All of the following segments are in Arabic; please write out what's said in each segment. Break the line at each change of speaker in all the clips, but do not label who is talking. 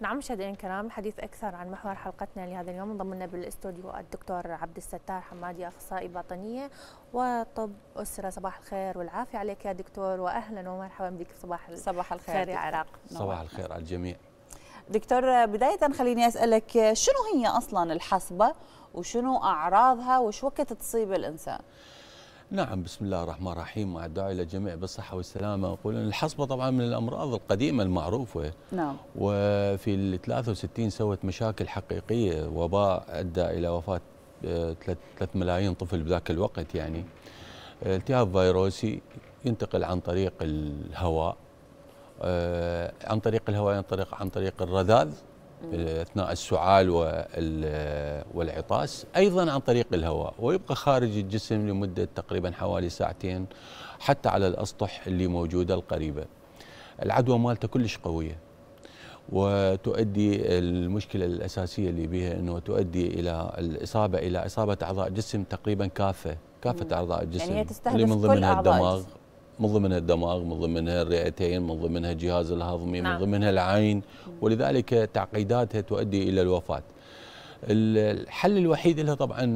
نعم مشاهدينا الكرام الحديث اكثر عن محور حلقتنا لهذا اليوم انضمنا بالاستوديو الدكتور عبد الستار حمادي اخصائي باطنيه وطب اسره صباح الخير والعافيه عليك يا دكتور واهلا ومرحبا بك في صباح صباح الخير يا عراق صباح
الخير على الجميع
دكتور بدايه خليني اسالك شنو هي اصلا الحصبه وشنو اعراضها وش وقت تصيب الانسان؟
نعم بسم الله الرحمن الرحيم مع الدعاء الى الجميع بالصحه والسلامه اقول ان الحصبه طبعا من الامراض القديمه المعروفه نعم وفي ال 63 سوت مشاكل حقيقيه وباء ادى الى وفاه 3 آه، ملايين طفل بذاك الوقت يعني التهاب فيروسي ينتقل عن طريق الهواء آه، عن طريق الهواء ينطلق عن طريق الرذاذ اثناء السعال والعطاس ايضا عن طريق الهواء ويبقى خارج الجسم لمده تقريبا حوالي ساعتين حتى على الاسطح اللي موجوده القريبه. العدوى مالته كلش قويه وتؤدي المشكله الاساسيه اللي بها انه تؤدي الى الاصابه الى اصابه اعضاء جسم تقريبا كافه كافه اعضاء الجسم يعني تستهدف اللي من ضمنها الدماغ من ضمنها الدماغ من ضمنها الرئتين من ضمنها الجهاز الهضمي نعم. من ضمنها العين ولذلك تعقيداتها تؤدي إلى الوفاة الحل الوحيد لها طبعا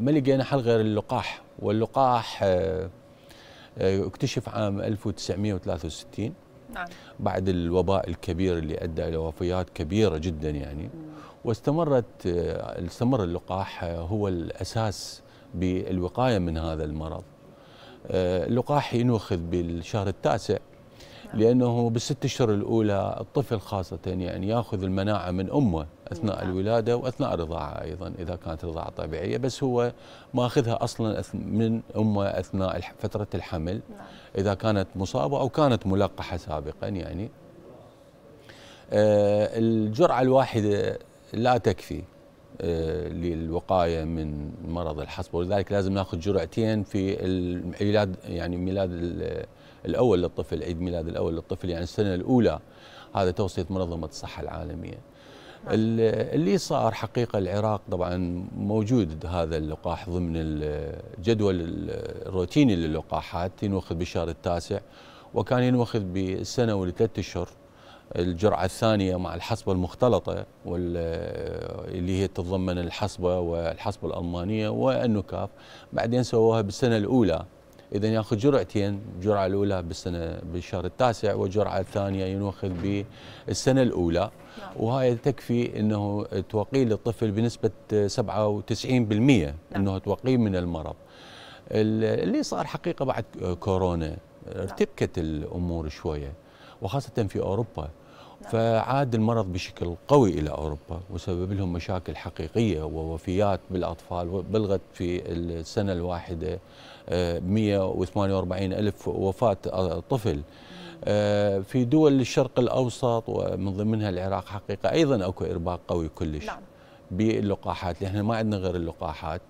ما لقينا حل غير اللقاح واللقاح آه، آه، اكتشف عام 1963 نعم. بعد الوباء الكبير اللي ادى الى وفيات كبيره جدا يعني مم. واستمرت آه، استمر اللقاح هو الاساس بالوقايه من هذا المرض اللقاح آه، ينوخذ بالشهر التاسع نعم. لانه بالست اشهر الاولى الطفل خاصه يعني ياخذ المناعه من امه اثناء نعم. الولاده واثناء الرضاعه ايضا اذا كانت رضاعه طبيعيه بس هو ماخذها اصلا من امه اثناء فتره الحمل نعم. اذا كانت مصابه او كانت ملقحه سابقا يعني آه، الجرعه الواحده لا تكفي آه، للوقايه من مرض الحصبه ولذلك لازم ناخذ جرعتين في الميلاد يعني ميلاد الاول للطفل عيد ميلاد الاول للطفل يعني السنه الاولى هذا توصيه منظمه الصحه العالميه نعم. اللي صار حقيقة العراق طبعا موجود هذا اللقاح ضمن الجدول الروتيني للقاحات ينوخذ بالشهر التاسع وكان ينوخذ بالسنة ولثلاثة أشهر الجرعة الثانية مع الحصبة المختلطة واللي هي تتضمن الحصبة والحصبة الألمانية والنكاف بعدين سووها بالسنة الأولى إذا ياخذ جرعتين الجرعة الأولى بالسنة بالشهر التاسع والجرعة الثانية ينوخذ بالسنة الأولى نعم. وهاي تكفي أنه توقي للطفل بنسبة 97% نعم. أنه توقيه من المرض اللي صار حقيقة بعد كورونا نعم. ارتبكت الأمور شوية وخاصة في أوروبا فعاد المرض بشكل قوي إلى أوروبا وسبب لهم مشاكل حقيقية ووفيات بالأطفال وبلغت في السنة الواحدة 148 آه، ألف وفاة طفل آه، في دول الشرق الأوسط ومن ضمنها العراق حقيقة أيضا أكو إرباك قوي كلش نعم. باللقاحات لأن ما عندنا غير اللقاحات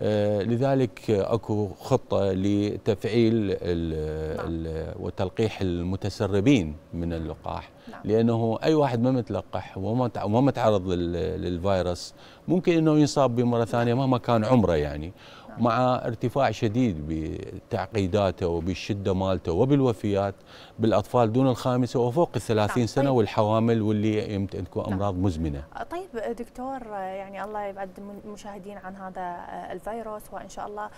آه، لذلك اكو خطه لتفعيل الـ نعم. وتلقيح المتسربين من اللقاح نعم. لانه اي واحد ما متلقح وما متعرض للفيروس ممكن انه ينصاب بمره ثانيه مهما كان عمره يعني نعم. مع ارتفاع شديد بتعقيداته وبالشده مالته وبالوفيات بالاطفال دون الخامسه وفوق ال 30 نعم، طيب. سنه والحوامل واللي يمكن تكون نعم. امراض نعم. مزمنه.
آه، طيب دكتور آه، يعني الله يبعد المشاهدين عن هذا آه، الفيروس وان شاء الله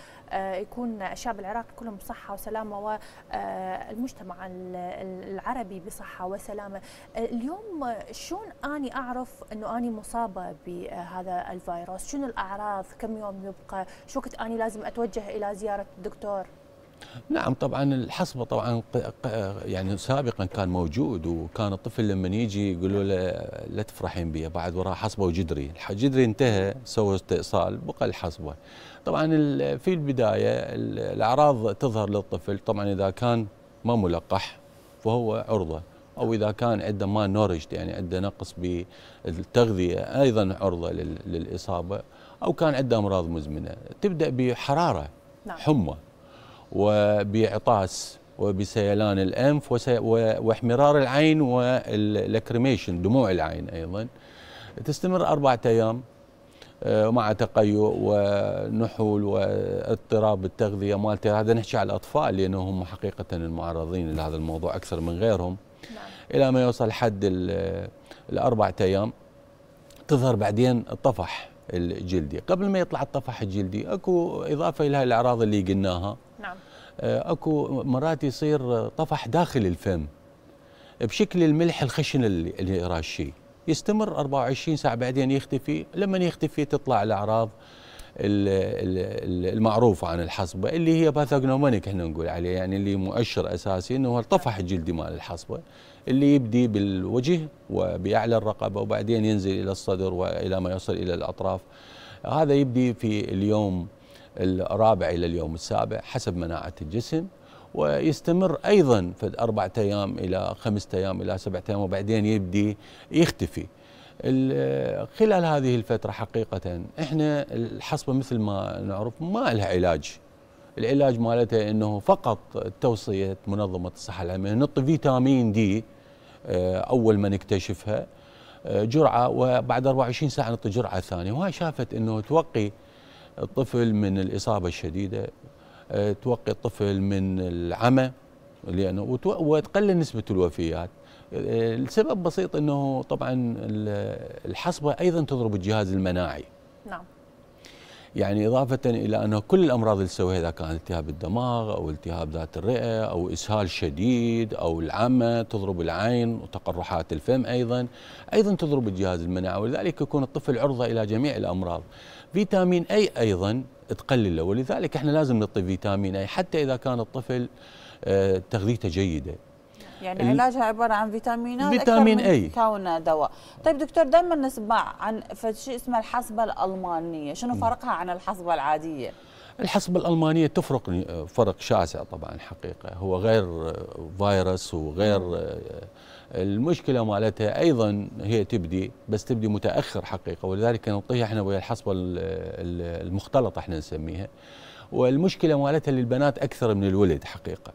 يكون الشعب العراقي كلهم بصحه وسلامه والمجتمع العربي بصحه وسلامه. اليوم شلون اني اعرف انه اني مصابه بهذا الفيروس؟ شنو الاعراض؟ كم يوم يبقى؟ شو وقت اني لازم اتوجه الى زياره الدكتور؟
نعم طبعا الحصبه طبعا يعني سابقا كان موجود وكان الطفل لما يجي يقولوا له لا تفرحين بيه بعد وراه حصبه وجدري، الجدري انتهى سوى استئصال بقى الحصبه. طبعا في البدايه الاعراض تظهر للطفل طبعا اذا كان ما ملقح فهو عرضه او اذا كان عنده ما نورش يعني عنده نقص بالتغذيه ايضا عرضه للاصابه او كان عنده امراض مزمنه تبدا بحراره نعم. حمى وبإعطاس وبسيلان الأنف واحمرار العين واللاكريميشن دموع العين أيضا تستمر أربعة أيام آه، مع تقيؤ ونحول واضطراب التغذيه مالته هذا نحكي على الاطفال لانهم حقيقه المعرضين لهذا الموضوع اكثر من غيرهم نعم. الى ما يوصل حد الاربعه ايام تظهر بعدين الطفح الجلدي قبل ما يطلع الطفح الجلدي اكو اضافه الى الاعراض اللي قلناها آه، اكو مرات يصير طفح داخل الفم بشكل الملح الخشن اللي راشي يستمر 24 ساعه بعدين يختفي لما يختفي تطلع الاعراض المعروفه عن الحصبه اللي هي باثوجنومونيك احنا نقول عليه يعني اللي مؤشر اساسي انه هو الطفح الجلدي مال الحصبه اللي يبدي بالوجه وباعلى الرقبه وبعدين ينزل الى الصدر والى ما يصل الى الاطراف هذا يبدي في اليوم الرابع إلى اليوم السابع حسب مناعة الجسم ويستمر أيضا في أربعة أيام إلى خمسة أيام إلى سبعة أيام وبعدين يبدي يختفي خلال هذه الفترة حقيقة احنا الحصبة مثل ما نعرف ما لها علاج العلاج مالته انه فقط توصية منظمة الصحة العالمية نعطي فيتامين دي آه، اول ما نكتشفها آه، جرعة وبعد 24 ساعة نعطي جرعة ثانية وهي شافت انه توقي الطفل من الإصابة الشديدة آه، توقي الطفل من العمى لأنه وتقلل نسبة الوفيات آه، السبب بسيط أنه طبعا الحصبة أيضا تضرب الجهاز المناعي نعم يعني إضافة إلى أنه كل الأمراض اللي سويها إذا كان التهاب الدماغ أو التهاب ذات الرئة أو إسهال شديد أو العمى تضرب العين وتقرحات الفم أيضا أيضا تضرب الجهاز المناعي ولذلك يكون الطفل عرضة إلى جميع الأمراض فيتامين أي أيضا تقلله ولذلك احنا لازم نعطي فيتامين أي حتى إذا كان الطفل آه، تغذيته جيدة
يعني علاجها عباره عن فيتامينات فيتامين اي كونها دواء طيب دكتور دائما نسمع عن شيء اسمه الحصبه الالمانيه شنو فرقها عن الحصبه العاديه
الحصبة الألمانية تفرق فرق شاسع طبعا حقيقة هو غير فيروس وغير آه، المشكلة مالتها أيضا هي تبدي بس تبدي متأخر حقيقة ولذلك نعطيها احنا ويا الحصبة المختلطة احنا نسميها والمشكلة مالتها للبنات أكثر من الولد حقيقة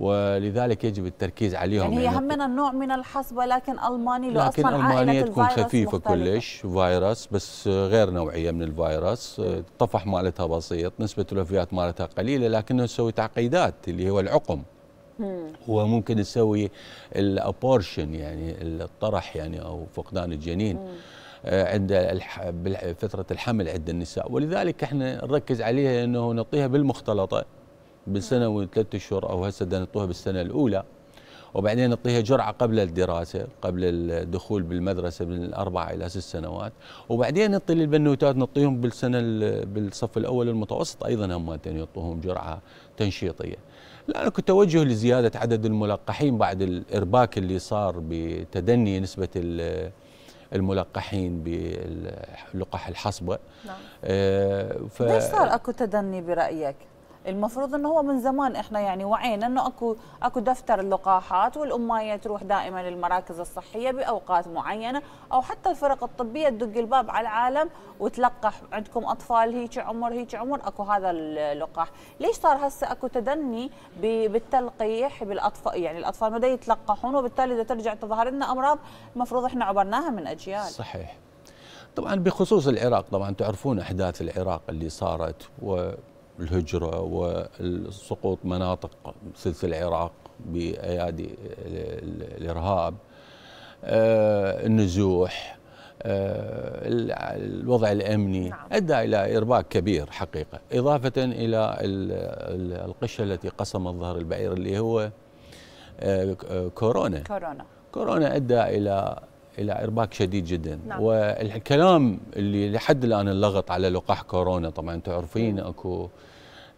ولذلك يجب التركيز عليهم يعني, يعني هي
همنا النوع من الحصبه لكن الماني لو لكن اصلا المانيه تكون خفيفه مختلفة.
كلش فيروس بس غير نوعيه من الفيروس الطفح مالتها بسيط نسبه الوفيات مالتها قليله لكنه تسوي تعقيدات اللي هو العقم هو ممكن تسوي الابورشن يعني الطرح يعني او فقدان الجنين آه، عند فتره الحمل عند النساء ولذلك احنا نركز عليها انه نعطيها بالمختلطه بسنه وثلاثة اشهر او هسه بدنا نعطوها بالسنه الاولى وبعدين نعطيها جرعه قبل الدراسه قبل الدخول بالمدرسه من اربع الى ست سنوات وبعدين نعطي للبنوتات نعطيهم بالسنه بالصف الاول المتوسط ايضا هم يعطوهم جرعه تنشيطيه لأنه توجه لزياده عدد الملقحين بعد الارباك اللي صار بتدني نسبه الملقحين بلقاح الحصبه نعم. آه ف... ليش صار اكو
تدني برايك المفروض انه هو من زمان احنا يعني وعينا انه اكو اكو دفتر اللقاحات والاميه تروح دائما للمراكز الصحيه باوقات معينه او حتى الفرق الطبيه تدق الباب على العالم وتلقح عندكم اطفال هيك عمر هيك عمر اكو هذا اللقاح، ليش صار هسه اكو تدني بالتلقيح بالاطفال يعني الاطفال ما يتلقحون وبالتالي اذا ترجع تظهر لنا امراض المفروض احنا عبرناها من اجيال.
صحيح. طبعا بخصوص العراق طبعا تعرفون احداث العراق اللي صارت و الهجرة وسقوط مناطق ثلث العراق بأيادي الإرهاب آه، النزوح آه، الوضع الأمني نعم. أدى إلى إرباك كبير حقيقة إضافة إلى القشة التي قسم ظهر البعير اللي هو آه، كورونا كورونا كورونا أدى إلى الى ارباك شديد جدا نعم. والكلام اللي لحد الان اللغط على لقاح كورونا طبعا تعرفين اكو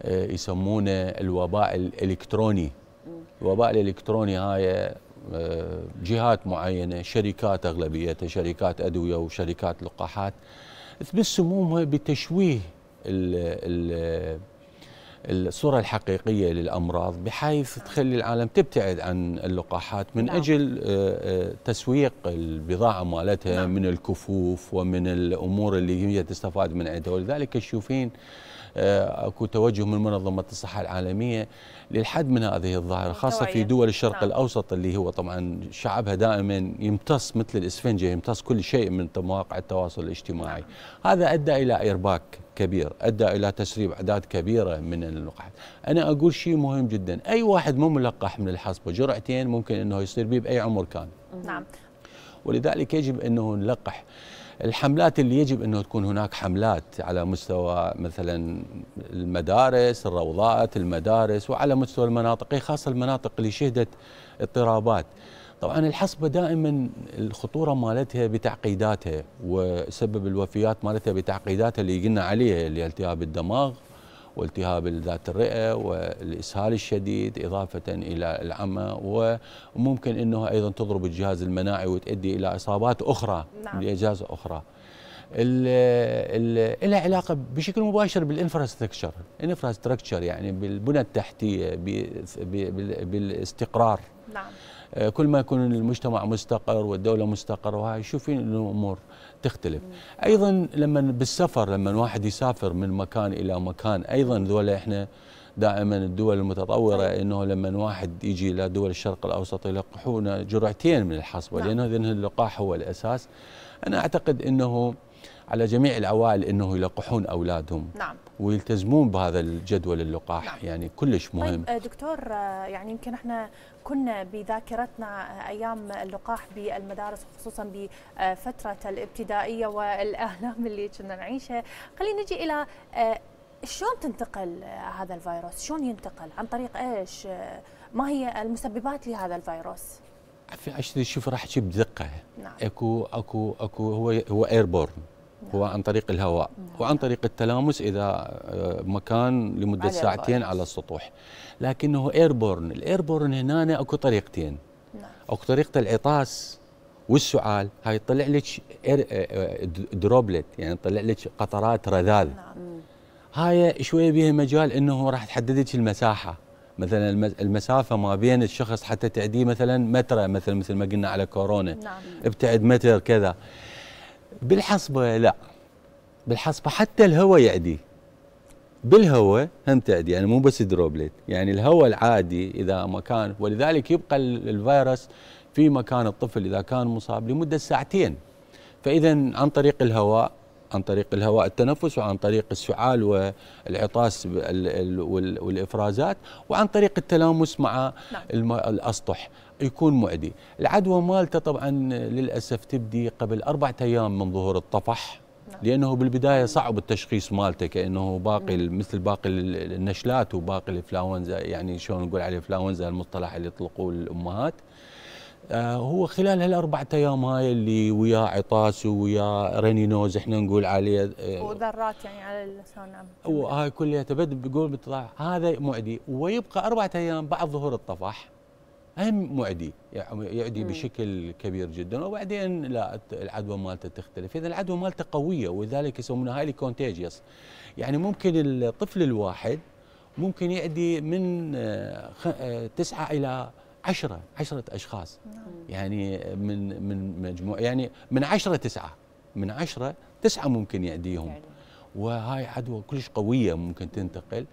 آه، يسمونه الوباء الالكتروني الوباء الالكتروني هاي آه، جهات معينه شركات اغلبيتها شركات ادويه وشركات لقاحات تمس همومها بتشويه ال ال الصورة الحقيقية للأمراض بحيث تخلي العالم تبتعد عن اللقاحات من نعم. أجل آه، آه، تسويق البضاعة مالتها نعم. من الكفوف ومن الأمور اللي هي تستفاد من عندها ولذلك تشوفين آه، اكو توجه من منظمه الصحه العالميه للحد من هذه الظاهره خاصه في دول الشرق نعم. الاوسط اللي هو طبعا شعبها دائما يمتص مثل الاسفنجه يمتص كل شيء من مواقع التواصل الاجتماعي نعم. هذا ادى الى ارباك كبير ادى الى تسريب اعداد كبيره من اللقاحات انا اقول شيء مهم جدا اي واحد مو ملقح من الحصبه جرعتين ممكن انه يصير به باي عمر كان نعم ولذلك يجب انه نلقح الحملات اللي يجب انه تكون هناك حملات على مستوى مثلا المدارس، الروضات، المدارس وعلى مستوى المناطق خاصه المناطق اللي شهدت اضطرابات. طبعا الحصبه دائما الخطوره مالتها بتعقيداتها وسبب الوفيات مالتها بتعقيداتها اللي قلنا عليها اللي التهاب الدماغ والتهاب ذات الرئة والإسهال الشديد إضافة إلى العمى وممكن أنه أيضا تضرب الجهاز المناعي وتؤدي إلى إصابات أخرى نعم. لأجهزة أخرى إلى علاقه بشكل مباشر بالإنفراستركشر إنفراستركشر يعني بالبنى التحتيه بالاستقرار نعم آه، كل ما يكون المجتمع مستقر والدوله مستقره وهاي شوفين انه الامور تختلف ايضا لما بالسفر لما واحد يسافر من مكان الى مكان ايضا ذولا احنا دائما الدول المتطوره انه لما واحد يجي الى دول الشرق الاوسط يلقحون جرعتين من الحصبه نعم. لانه اذا اللقاح هو الاساس انا اعتقد انه على جميع العوائل انه يلقحون اولادهم نعم ويلتزمون بهذا الجدول اللقاح نعم. يعني كلش طيب، مهم
طيب دكتور آه، يعني يمكن احنا كنا بذاكرتنا آه، ايام اللقاح بالمدارس خصوصا بفتره الابتدائيه والاهلام اللي كنا نعيشها خلينا نجي الى شلون تنتقل هذا الفيروس شلون ينتقل عن طريق ايش ما هي المسببات لهذا الفيروس
في عشري شوف راح تجيب بدقه نعم. اكو اكو اكو هو هو ايربورن هو عن طريق الهواء وعن نعم. طريق التلامس اذا آه، مكان لمده ساعتين على السطوح لكنه ايربورن الايربورن هنا اكو طريقتين نعم. اكو طريقه العطاس والسعال هاي تطلع لك دروبلت آه، آه، يعني تطلع لك قطرات رذاذ نعم. هاي شويه بيها مجال انه راح تحدد لك المساحه مثلا المسافه ما بين الشخص حتى تعديه مثلا متر مثلا مثل ما قلنا على كورونا نعم. ابتعد متر كذا بالحصبة لا بالحصبة حتى الهواء يعدي بالهواء هم تعدي يعني مو بس دروبليت يعني الهواء العادي إذا مكان ولذلك يبقى الفيروس في مكان الطفل إذا كان مصاب لمدة ساعتين فإذا عن طريق الهواء عن طريق الهواء التنفس وعن طريق السعال والعطاس والافرازات وعن طريق التلامس مع نعم. الاسطح يكون مؤذي العدوى مالته طبعا للأسف تبدي قبل أربعة أيام من ظهور الطفح نعم. لانه بالبدايه صعب التشخيص مالته كانه باقي نعم. مثل باقي النشلات وباقي الانفلونزا يعني شلون نقول عليه انفلونزا المصطلح اللي يطلقوه الامهات آه، هو خلال هالاربع ايام هاي اللي وياه عطاس وياه نوز احنا نقول عليه آه،
وذرات يعني على اللسان نعم.
وهاي كلها تبد بقول هذا معدي ويبقى اربع ايام بعد ظهور الطفح هم معدي يعدي يعني بشكل كبير جدا وبعدين لا العدوى مالته تختلف اذا العدوى مالته قويه ولذلك يسمونها هايلي كونتيجيوس يعني ممكن الطفل الواحد ممكن يعدي من آه، آه، تسعة إلى عشرة عشرة أشخاص نعم. يعني من من مجموع يعني من عشرة تسعة من عشرة تسعة ممكن يعديهم يعني. وهاي عدوى كلش قويه ممكن تنتقل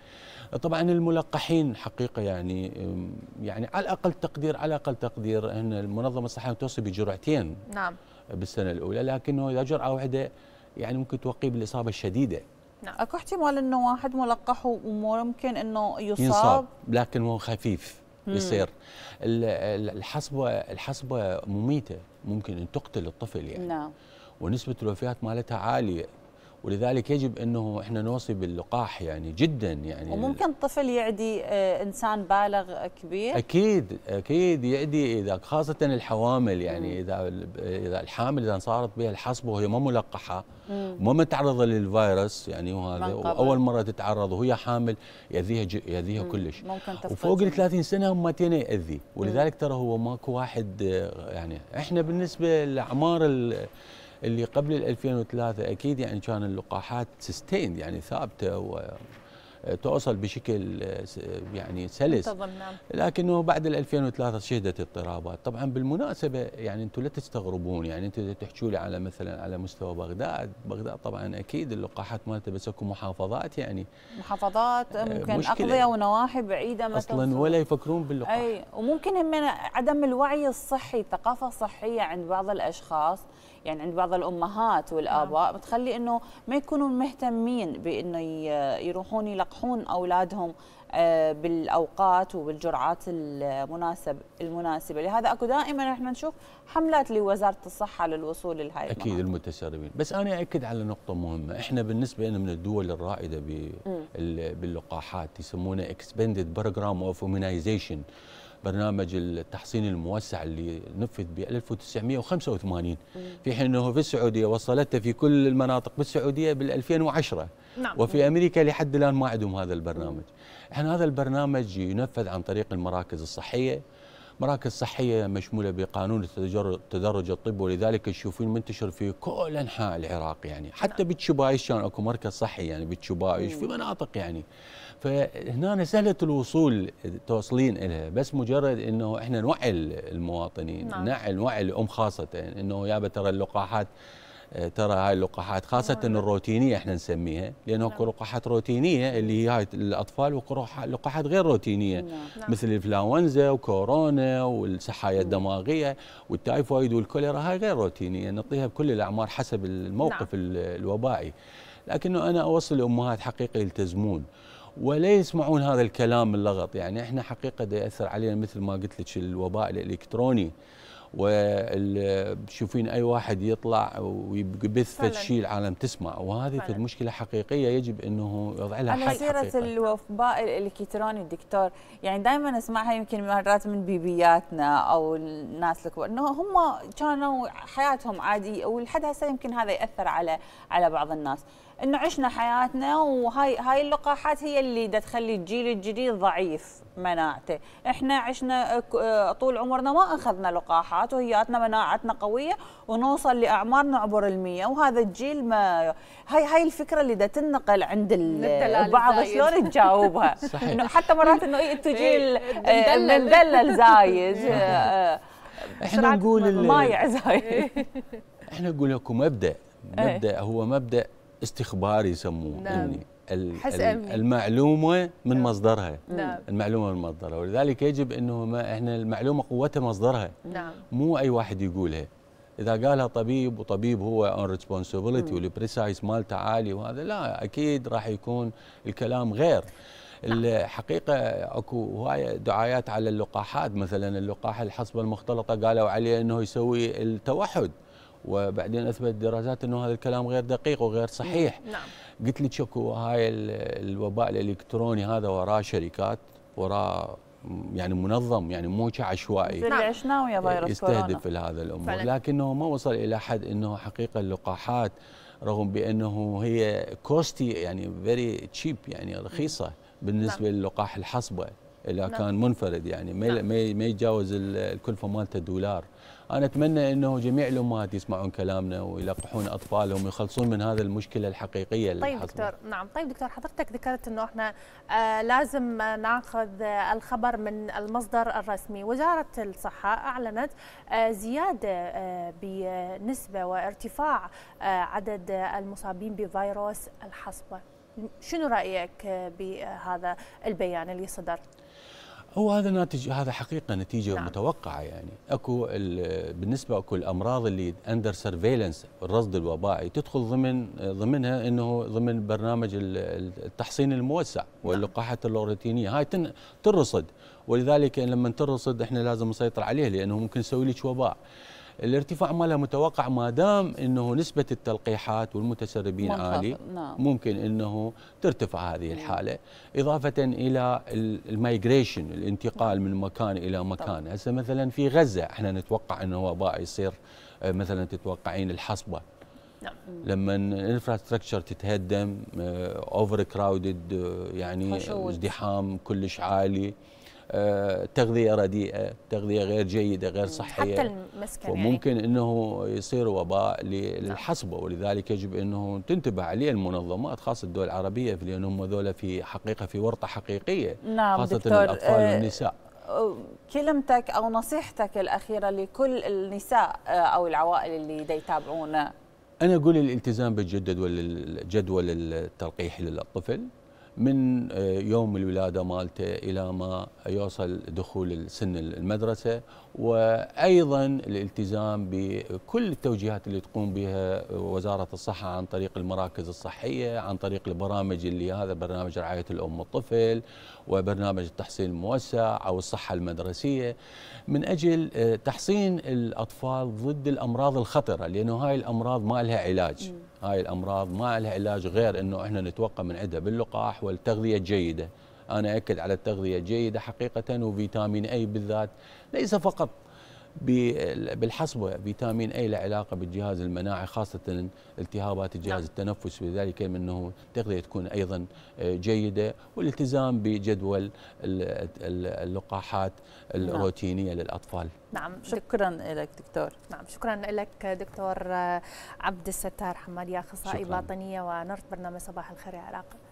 طبعا الملقحين حقيقه يعني يعني على الاقل تقدير على اقل تقدير ان المنظمه الصحيه توصي بجرعتين نعم بالسنه الاولى لكنه اذا جرعه واحده يعني ممكن توقيه بالاصابه الشديده
نعم
اكو احتمال انه واحد ملقح وممكن انه يصاب ينصاب
لكن هو خفيف يصير الحصبه الحصبه مميته ممكن ان تقتل الطفل يعني نعم ونسبه الوفيات مالتها عاليه ولذلك يجب انه احنا نوصي باللقاح يعني جدا يعني وممكن
طفل يعدي آه، انسان بالغ
كبير اكيد اكيد يعدي اذا خاصه الحوامل يعني اذا اذا الحامل اذا صارت بها الحصبه وهي ما ملقحه وما متعرضه للفيروس يعني وهذا واول مره تتعرض وهي حامل ياذيها ياذيها كلش ممكن تفقد وفوق ال 30 سنه هم متين ياذي ولذلك ترى هو ماكو واحد آه، يعني احنا بالنسبه لاعمار اللي قبل 2003 اكيد يعني كان اللقاحات سستين يعني ثابته و آه، توصل بشكل آه، آه، يعني سلس نعم. لكنه بعد 2003 شهدت اضطرابات طبعا بالمناسبه يعني انتم لا تستغربون يعني انتم تحكوا لي على مثلا على مستوى بغداد بغداد طبعا اكيد اللقاحات مالته بس اكو محافظات يعني
محافظات ممكن اقضيه ونواحي بعيده مثلا اصلا
ولا يفكرون باللقاح
اي وممكن من عدم الوعي الصحي الثقافه الصحيه عند بعض الاشخاص يعني عند بعض الامهات والاباء نعم. بتخلي انه ما يكونوا مهتمين بانه يروحون يلقحون اولادهم آه، بالاوقات وبالجرعات المناسب المناسبه لهذا اكو دائما احنا نشوف حملات لوزاره الصحه للوصول لهي اكيد
المتسربين بس انا اكد على نقطه مهمه احنا بالنسبه لنا من الدول الرائده باللقاحات يسمونه اكسبندد بروجرام اوف immunization برنامج التحصين الموسع اللي نفذ ب 1985 في حين انه في السعوديه وصلته في كل المناطق بالسعوديه بال 2010 نعم. وفي امريكا لحد الان ما عندهم هذا البرنامج. احنا هذا البرنامج ينفذ عن طريق المراكز الصحيه مراكز صحيه مشموله بقانون التدرج الطبي ولذلك تشوفين منتشر في كل انحاء العراق يعني حتى بتشبايش كان اكو مركز صحي يعني بتشبايش في مناطق يعني فهنا سهله الوصول توصلين لها بس مجرد انه احنا نوعي المواطنين نعم. نوعي الام خاصه انه يابا ترى اللقاحات آه، ترى هاي اللقاحات خاصه الروتينيه احنا نسميها لأنه اكو نعم. لقاحات روتينيه اللي هي هاي الاطفال واكو لقاحات غير روتينيه نعم. نعم. مثل الانفلونزا وكورونا والسحايا الدماغيه والتايفويد والكوليرا هاي غير روتينيه نعطيها بكل الاعمار حسب نعم. الموقف نعم. الوبائي لكنه انا اوصل الامهات حقيقه يلتزمون ولا يسمعون هذا الكلام اللغط يعني احنا حقيقه ياثر علينا مثل ما قلت لك الوباء الالكتروني وشوفين اي واحد يطلع ويبث شيء العالم تسمع وهذه فعلا. المشكلة حقيقية يجب انه يضع لها حل على سيرة
الوفاء الالكتروني دكتور يعني دائما اسمعها يمكن مرات من بيبياتنا او الناس الكبار انه هم كانوا حياتهم عادي ولحد هسه يمكن هذا ياثر على على بعض الناس انه عشنا حياتنا وهاي هاي اللقاحات هي اللي دا تخلي الجيل الجديد ضعيف مناعته، احنا عشنا طول عمرنا ما اخذنا لقاحات وهياتنا مناعتنا قويه ونوصل لاعمارنا عبر ال وهذا الجيل ما هاي هاي الفكره اللي دا تنقل عند البعض شلون تجاوبها؟ انه حتى مرات انه إيه انتوا جيل مدلل زايد إيه. آه، احنا نقول ما يعزاي إيه.
احنا نقول لكم مبدا إيه. مبدا هو مبدا استخباري يسموه نعم. إني المعلومه من نعم. مصدرها نعم. المعلومه من مصدرها ولذلك يجب انه ما احنا المعلومه قوتها مصدرها نعم. مو اي واحد يقولها اذا قالها طبيب وطبيب هو اون ريسبونسبيلتي والبريسايز مالته عالي وهذا لا اكيد راح يكون الكلام غير نعم. الحقيقه اكو هواي دعايات على اللقاحات مثلا اللقاح الحصبه المختلطه قالوا عليه انه يسوي التوحد وبعدين اثبت دراسات انه هذا الكلام غير دقيق وغير صحيح نعم, نعم. قلت لك شكو هاي الوباء الالكتروني هذا وراه شركات وراه يعني منظم يعني مو عشوائي نعم. اللي
عشناه ويا إيه، فيروس يستهدف
هذا الامور فعلا. لكنه ما وصل الى حد انه حقيقه اللقاحات رغم بانه هي كوستي يعني فيري تشيب يعني نعم. رخيصه بالنسبه نعم. للقاح الحصبه اذا نعم. كان منفرد يعني ما نعم. ما يتجاوز الكلفه مالته دولار انا اتمنى انه جميع الامهات يسمعون كلامنا ويلقحون اطفالهم ويخلصون من هذا المشكله الحقيقيه اللي طيب دكتور
نعم طيب دكتور حضرتك ذكرت انه احنا آه لازم ناخذ الخبر من المصدر الرسمي وزاره الصحه اعلنت آه زياده آه بنسبه وارتفاع آه، عدد المصابين بفيروس الحصبه شنو رايك آه، بهذا البيان اللي صدر
هو هذا ناتج هذا حقيقه نتيجه نعم. متوقعه يعني اكو بالنسبه اكو الامراض اللي اندر سيرفيلنس الرصد الوبائي تدخل ضمن ضمنها انه ضمن برنامج التحصين الموسع واللقاحات اللوروتينيه هاي تن ترصد ولذلك لما ترصد احنا لازم نسيطر عليه لانه ممكن يسوي لك وباء الارتفاع مالها متوقع ما دام انه نسبه التلقيحات والمتسربين عالي نعم. ممكن انه ترتفع هذه نعم. الحاله اضافه الى المايجريشن الانتقال من مكان الى مكان هسه مثلا في غزه احنا نتوقع انه وباء يصير آه، مثلا تتوقعين الحصبه نعم. لما الانفراستراكشر تتهدم اوفر آه، كراودد آه، يعني ازدحام كلش عالي تغذيه رديئه تغذيه غير جيده غير صحيه حتى
المسكن يعني. وممكن
يعني. انه يصير وباء نعم. للحصبه ولذلك يجب انه تنتبه عليه المنظمات خاصه الدول العربيه في لان هم ذولا في حقيقه في ورطه حقيقيه نعم خاصه دكتور آه، الاطفال أه والنساء
كلمتك او نصيحتك الاخيره لكل النساء آه، او العوائل اللي دا يتابعونا
انا اقول الالتزام بالجدول الجدول التلقيحي للطفل من آه، يوم الولادة مالته إلى ما يوصل دخول سن المدرسة وأيضا الالتزام بكل التوجيهات اللي تقوم بها وزارة الصحة عن طريق المراكز الصحية عن طريق البرامج اللي هذا برنامج رعاية الأم والطفل وبرنامج التحصين الموسع أو الصحة المدرسية من أجل آه، تحصين الأطفال ضد الأمراض الخطرة لأنه هاي الأمراض ما لها علاج م. هاي الامراض ما لها علاج غير انه احنا نتوقع من عندها باللقاح والتغذيه الجيده انا اكد على التغذيه الجيده حقيقه وفيتامين اي بالذات ليس فقط بالحصبة فيتامين أي له علاقة بالجهاز المناعي خاصة التهابات الجهاز نعم. التنفس لذلك منه تغذية تكون أيضا جيدة والالتزام بجدول اللقاحات نعم. الروتينية نعم. للأطفال
نعم شكرا لك دكتور نعم شكرا لك دكتور عبد الستار حمادي أخصائي باطنية ونرت برنامج صباح الخير يا عراقب